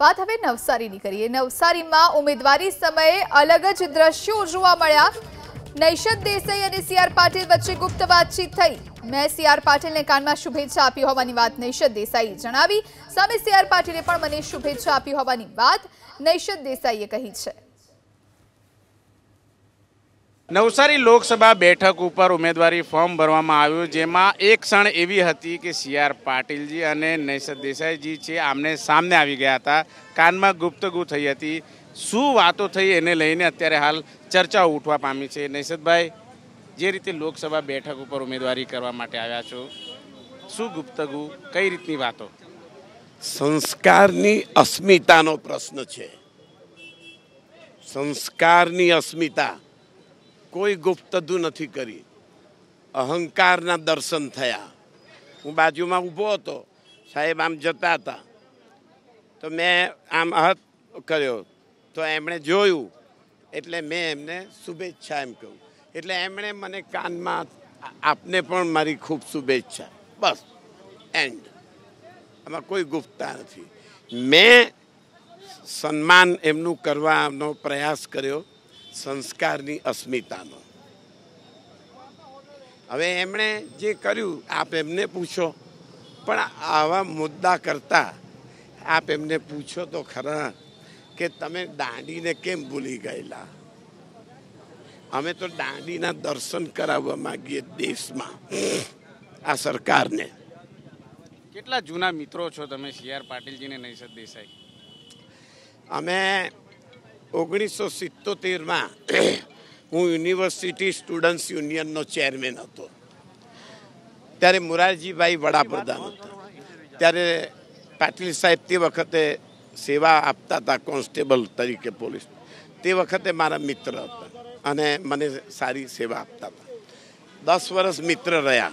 વાત હવે નવસારીની કરીએ નવસારીમાં ઉમેદવારી સમયે અલગ જ દ્રશ્યો જોવા મળ્યા નૈશદ દેસાઈ અને સીઆર પાટીલ વચ્ચે ગુપ્ત વાતચીત થઈ મેં સીઆર પાટીલને કાનમાં શુભેચ્છા આપી હોવાની વાત નૈશદ દેસાઈએ જણાવી સામે સીઆર પાટીલે પણ મને શુભેચ્છા આપી હોવાની વાત નૈશદ દેસાઈએ કહી છે નવસારી લોકસભા બેઠક ઉપર ઉમેદવારી ફોર્મ ભરવામાં આવ્યું જેમાં એક ક્ષણ એવી હતી કે સી આર પાટીલજી અને નૈસદ દેસાઈજી છે આમને સામને આવી ગયા હતા કાનમાં ગુપ્તગુ થઈ હતી શું વાતો થઈ એને લઈને અત્યારે હાલ ચર્ચાઓ ઉઠવા પામી છે નૈસદભાઈ જે રીતે લોકસભા બેઠક ઉપર ઉમેદવારી કરવા માટે આવ્યા છો શું ગુપ્તગુ કઈ રીતની વાતો સંસ્કારની અસ્મિતાનો પ્રશ્ન છે સંસ્કારની અસ્મિતા કોઈ ગુપ્તદુ નથી કરી અહંકારના દર્શન થયા હું બાજુમાં ઊભો હતો સાહેબ આમ જતા હતા તો મેં આમ અહત કર્યો તો એમણે જોયું એટલે મેં એમને શુભેચ્છા એમ કહ્યું એટલે એમણે મને કાનમાં આપને પણ મારી ખૂબ શુભેચ્છા બસ એન્ડ આમાં કોઈ ગુપ્તતા નથી મેં સન્માન એમનું કરવાનો પ્રયાસ કર્યો સંસ્કારની અસ્મિતાનો હવે એમણે જે કર્યું આપ એમને પૂછો પણ આવા મુદ્દા કરતાં આપ એમને પૂછો તો ખરા કે તમે દાંડીને કેમ ભૂલી ગયેલા અમે તો દાંડીના દર્શન કરાવવા માગીએ દેશમાં આ સરકારને કેટલા જૂના મિત્રો છો તમે સી આર પાટીલજીને નૈસદ દેસાઈ અમે ઓગણીસો સિત્તોતેરમાં હું યુનિવર્સિટી સ્ટુડન્ટ્સ યુનિયનનો ચેરમેન હતો ત્યારે મોરારજીભાઈ વડાપ્રધાન હતા ત્યારે પાટલી સાહેબ તે વખતે સેવા આપતા હતા કોન્સ્ટેબલ તરીકે પોલીસ તે વખતે મારા મિત્ર હતા અને મને સારી સેવા આપતા હતા દસ વર્ષ મિત્ર રહ્યા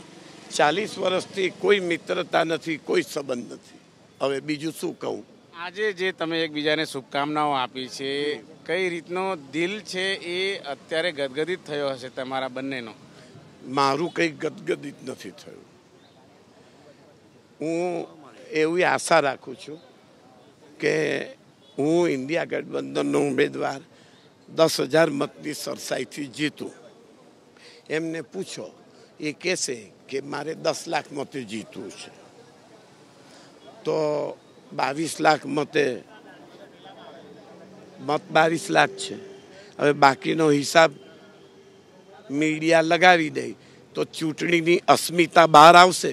ચાલીસ વર્ષથી કોઈ મિત્રતા નથી કોઈ સંબંધ નથી હવે બીજું શું કહું આજે જે તમે એકબીજાને શુભકામનાઓ આપી છે કઈ રીતનો દિલ છે એ અત્યારે ગદગદિત થયો હશે તમારા બંનેનો મારું કંઈ ગદગદિત નથી થયું હું એવી આશા રાખું છું કે હું ઇન્ડિયા ગઠબંધનનો ઉમેદવાર દસ હજાર મતની સરસાઈથી જીતું એમને પૂછો એ કહેશે કે મારે દસ લાખ મતે જીતવું છે તો બાવીસ લાખ મતે મત બાવીસ લાખ છે હવે બાકીનો હિસાબ મીડિયા લગાવી દે તો ચૂંટણીની અસ્મિતા બહાર આવશે